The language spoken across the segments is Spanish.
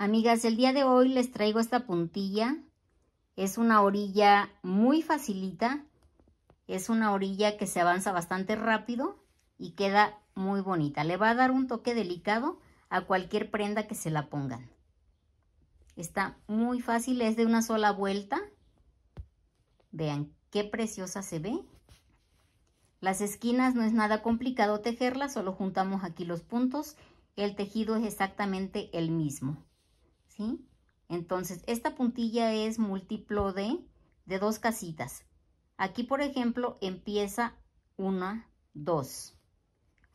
Amigas, el día de hoy les traigo esta puntilla. Es una orilla muy facilita. Es una orilla que se avanza bastante rápido y queda muy bonita. Le va a dar un toque delicado a cualquier prenda que se la pongan. Está muy fácil, es de una sola vuelta. Vean qué preciosa se ve. Las esquinas no es nada complicado tejerlas, solo juntamos aquí los puntos. El tejido es exactamente el mismo. Entonces, esta puntilla es múltiplo de, dos casitas. Aquí, por ejemplo, empieza una, dos.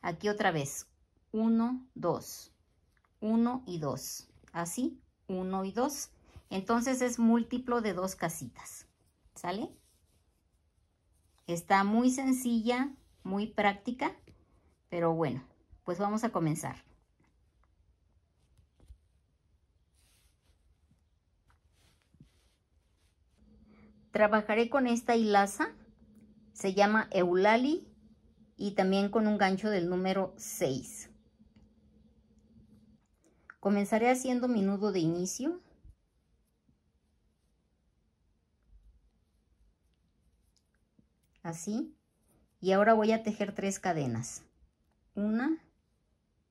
Aquí otra vez, uno, dos. Uno y dos. así, uno y dos. Entonces es múltiplo de dos casitas, ¿sale? Está muy sencilla, muy práctica, pero bueno, pues vamos a comenzar. Trabajaré con esta hilaza, se llama Eulali y también con un gancho del número 6. Comenzaré haciendo mi nudo de inicio. Así. Y ahora voy a tejer tres cadenas. Una,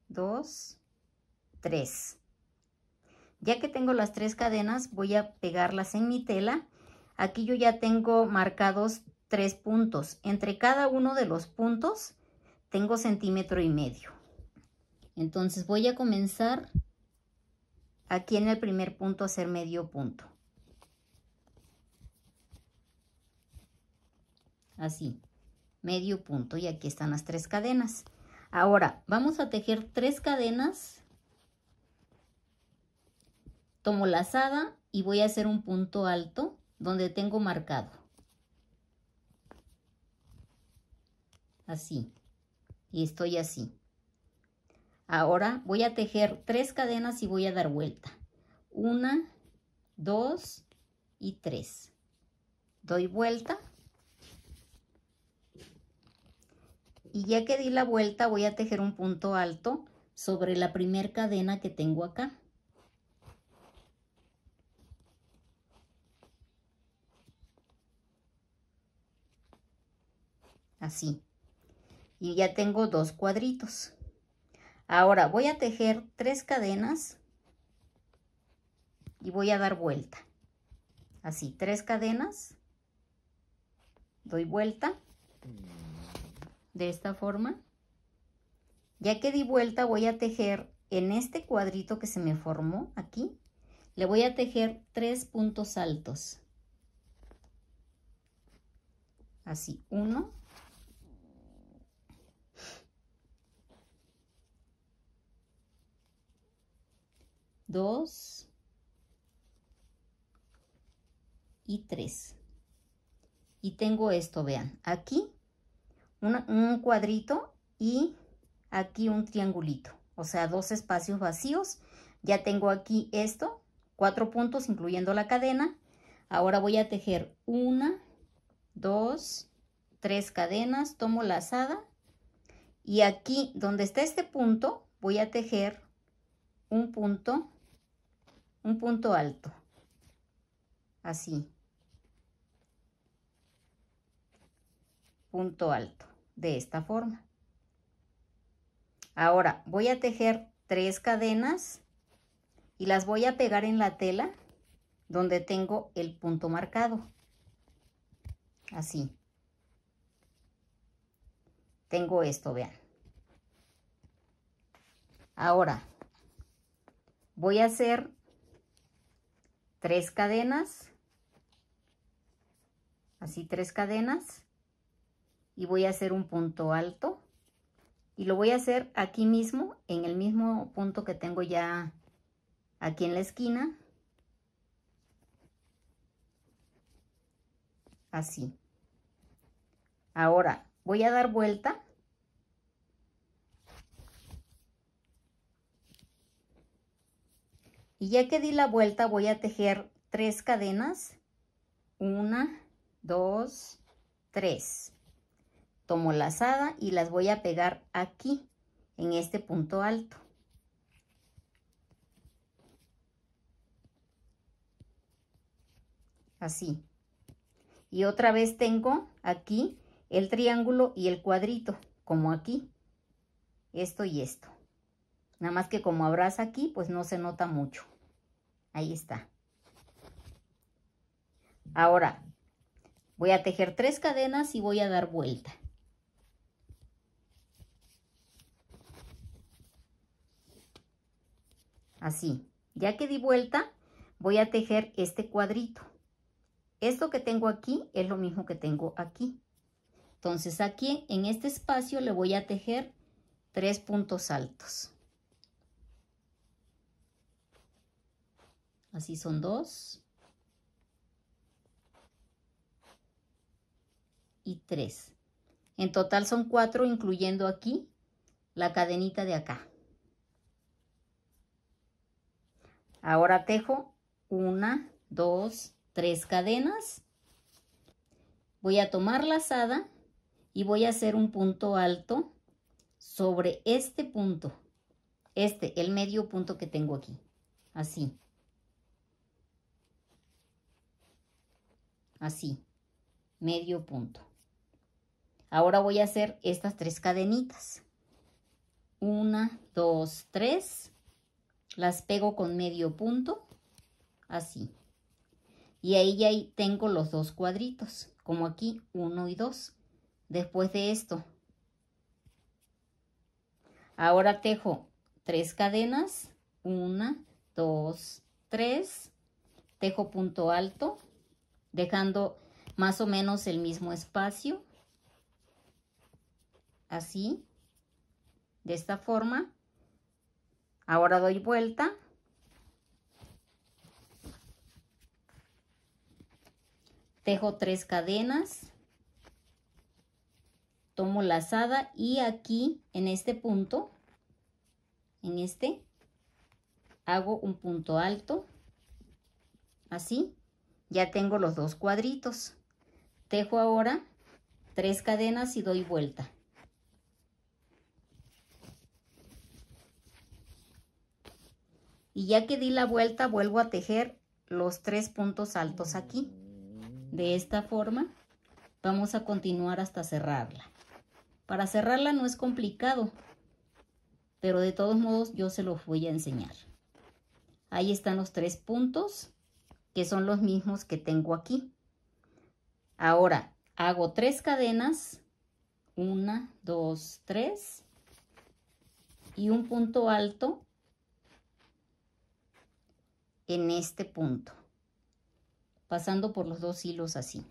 dos, tres. Ya que tengo las tres cadenas, voy a pegarlas en mi tela Aquí yo ya tengo marcados tres puntos. Entre cada uno de los puntos tengo centímetro y medio. Entonces voy a comenzar aquí en el primer punto a hacer medio punto. Así, medio punto y aquí están las tres cadenas. Ahora vamos a tejer tres cadenas. Tomo lazada y voy a hacer un punto alto donde tengo marcado. Así. Y estoy así. Ahora voy a tejer tres cadenas y voy a dar vuelta. Una, dos y tres. Doy vuelta. Y ya que di la vuelta voy a tejer un punto alto sobre la primera cadena que tengo acá. así. Y ya tengo dos cuadritos. Ahora voy a tejer tres cadenas y voy a dar vuelta. Así, tres cadenas. Doy vuelta. De esta forma. Ya que di vuelta voy a tejer en este cuadrito que se me formó aquí. Le voy a tejer tres puntos altos. Así, uno, 2 y 3. Y tengo esto, vean, aquí un cuadrito y aquí un triangulito, o sea, dos espacios vacíos. Ya tengo aquí esto, cuatro puntos incluyendo la cadena. Ahora voy a tejer una, dos, tres cadenas, tomo la asada y aquí donde está este punto voy a tejer un punto un punto alto así punto alto de esta forma ahora voy a tejer tres cadenas y las voy a pegar en la tela donde tengo el punto marcado así tengo esto vean ahora voy a hacer tres cadenas, así tres cadenas, y voy a hacer un punto alto, y lo voy a hacer aquí mismo, en el mismo punto que tengo ya aquí en la esquina, así. Ahora voy a dar vuelta y ya que di la vuelta voy a tejer tres cadenas una dos tres tomo la lazada y las voy a pegar aquí en este punto alto así y otra vez tengo aquí el triángulo y el cuadrito como aquí esto y esto nada más que como abraza aquí pues no se nota mucho Ahí está. Ahora, voy a tejer tres cadenas y voy a dar vuelta. Así. Ya que di vuelta, voy a tejer este cuadrito. Esto que tengo aquí es lo mismo que tengo aquí. Entonces aquí en este espacio le voy a tejer tres puntos altos. Así son dos. Y tres. En total son cuatro, incluyendo aquí la cadenita de acá. Ahora tejo una, dos, tres cadenas. Voy a tomar lazada y voy a hacer un punto alto sobre este punto. Este, el medio punto que tengo aquí. Así. así, medio punto. Ahora voy a hacer estas tres cadenitas. Una, dos, tres. Las pego con medio punto, así. Y ahí ya tengo los dos cuadritos, como aquí, uno y dos. Después de esto, ahora tejo tres cadenas, una, dos, tres. Tejo punto alto, dejando más o menos el mismo espacio. Así, de esta forma. Ahora doy vuelta. Tejo tres cadenas. Tomo lazada y aquí en este punto, en este, hago un punto alto. Así ya tengo los dos cuadritos. Tejo ahora tres cadenas y doy vuelta. Y ya que di la vuelta, vuelvo a tejer los tres puntos altos aquí. De esta forma, vamos a continuar hasta cerrarla. Para cerrarla no es complicado, pero de todos modos yo se los voy a enseñar. Ahí están los tres puntos que son los mismos que tengo aquí. Ahora hago tres cadenas, una, dos, tres, y un punto alto en este punto, pasando por los dos hilos así.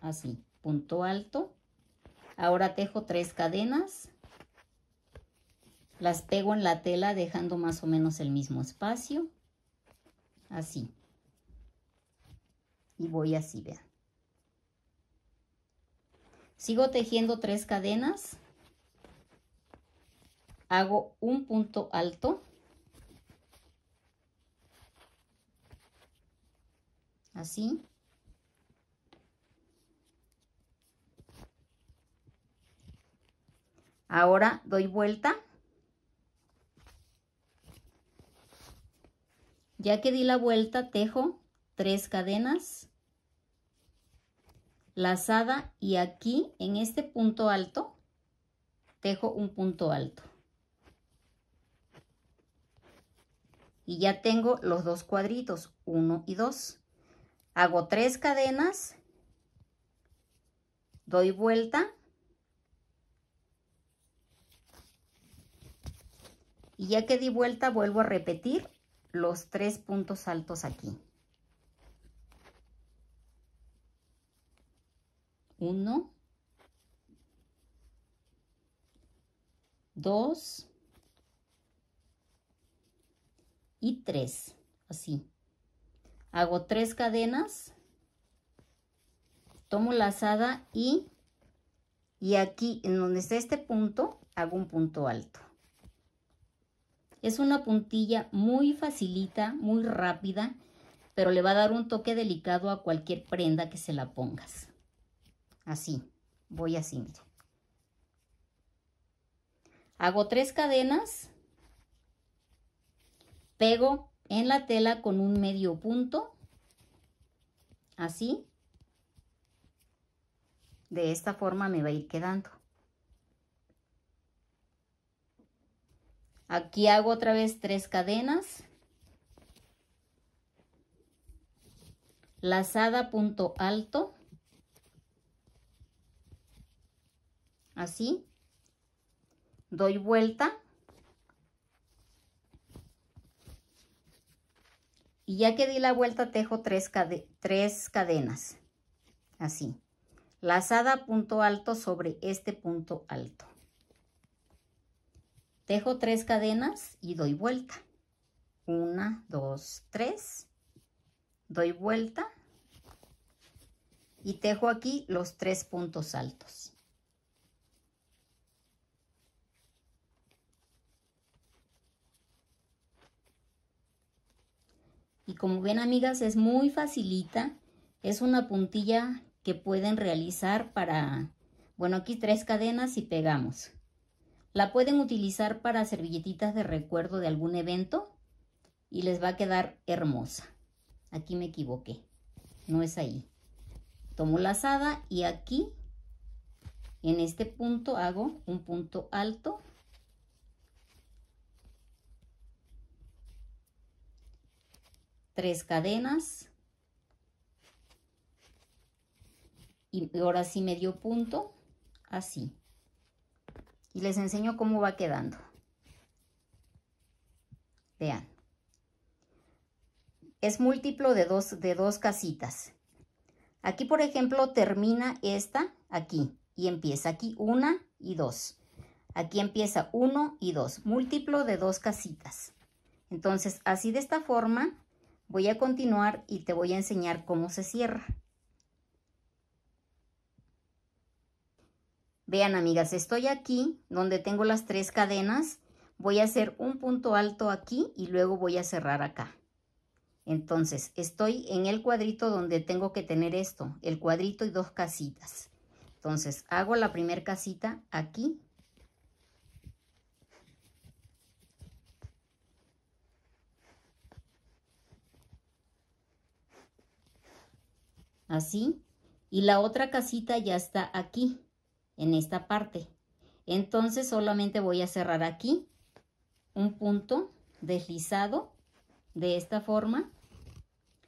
Así, punto alto. Ahora tejo tres cadenas, las pego en la tela dejando más o menos el mismo espacio. Así. Y voy así, vean. Sigo tejiendo tres cadenas. Hago un punto alto. Así. Ahora doy vuelta Ya que di la vuelta, tejo tres cadenas, lazada y aquí en este punto alto, tejo un punto alto. Y ya tengo los dos cuadritos, uno y dos. Hago tres cadenas, doy vuelta, y ya que di vuelta vuelvo a repetir los tres puntos altos aquí. Uno, dos y tres, así. Hago tres cadenas, tomo lazada y, y aquí en donde está este punto hago un punto alto. Es una puntilla muy facilita, muy rápida, pero le va a dar un toque delicado a cualquier prenda que se la pongas. Así, voy así, Hago tres cadenas, pego en la tela con un medio punto, así. De esta forma me va a ir quedando. Aquí hago otra vez tres cadenas. Lazada punto alto. Así. Doy vuelta. Y ya que di la vuelta, tejo tres, tres cadenas. Así. Lazada punto alto sobre este punto alto. Tejo tres cadenas y doy vuelta. Una, dos, tres. Doy vuelta. Y tejo aquí los tres puntos altos. Y como ven amigas, es muy facilita. Es una puntilla que pueden realizar para, bueno, aquí tres cadenas y pegamos. La pueden utilizar para servilletitas de recuerdo de algún evento y les va a quedar hermosa. Aquí me equivoqué, no es ahí. Tomo la lazada y aquí, en este punto, hago un punto alto. Tres cadenas. Y ahora sí medio punto, así y les enseño cómo va quedando. Vean. Es múltiplo de dos, de dos casitas. Aquí, por ejemplo, termina esta aquí y empieza aquí una y dos. Aquí empieza uno y dos, múltiplo de dos casitas. Entonces, así de esta forma, voy a continuar y te voy a enseñar cómo se cierra. Vean amigas, estoy aquí donde tengo las tres cadenas, voy a hacer un punto alto aquí y luego voy a cerrar acá. Entonces, estoy en el cuadrito donde tengo que tener esto, el cuadrito y dos casitas. Entonces, hago la primera casita aquí. Así. Y la otra casita ya está aquí en esta parte. Entonces solamente voy a cerrar aquí un punto deslizado de esta forma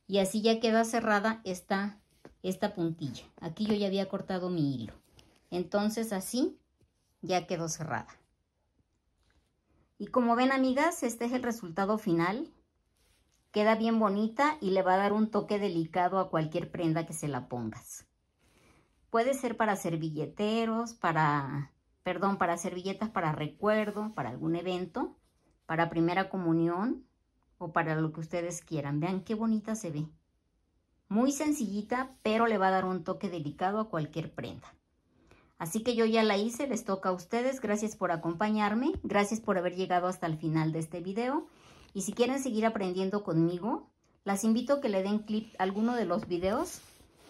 y así ya queda cerrada esta, esta puntilla. Aquí yo ya había cortado mi hilo. Entonces así ya quedó cerrada. Y como ven amigas, este es el resultado final. Queda bien bonita y le va a dar un toque delicado a cualquier prenda que se la pongas. Puede ser para servilleteros, para, perdón, para servilletas para recuerdo, para algún evento, para primera comunión o para lo que ustedes quieran. Vean qué bonita se ve. Muy sencillita, pero le va a dar un toque delicado a cualquier prenda. Así que yo ya la hice, les toca a ustedes. Gracias por acompañarme, gracias por haber llegado hasta el final de este video. Y si quieren seguir aprendiendo conmigo, las invito a que le den clip a alguno de los videos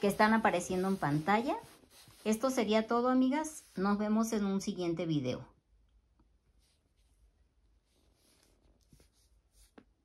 que están apareciendo en pantalla esto sería todo, amigas. Nos vemos en un siguiente video.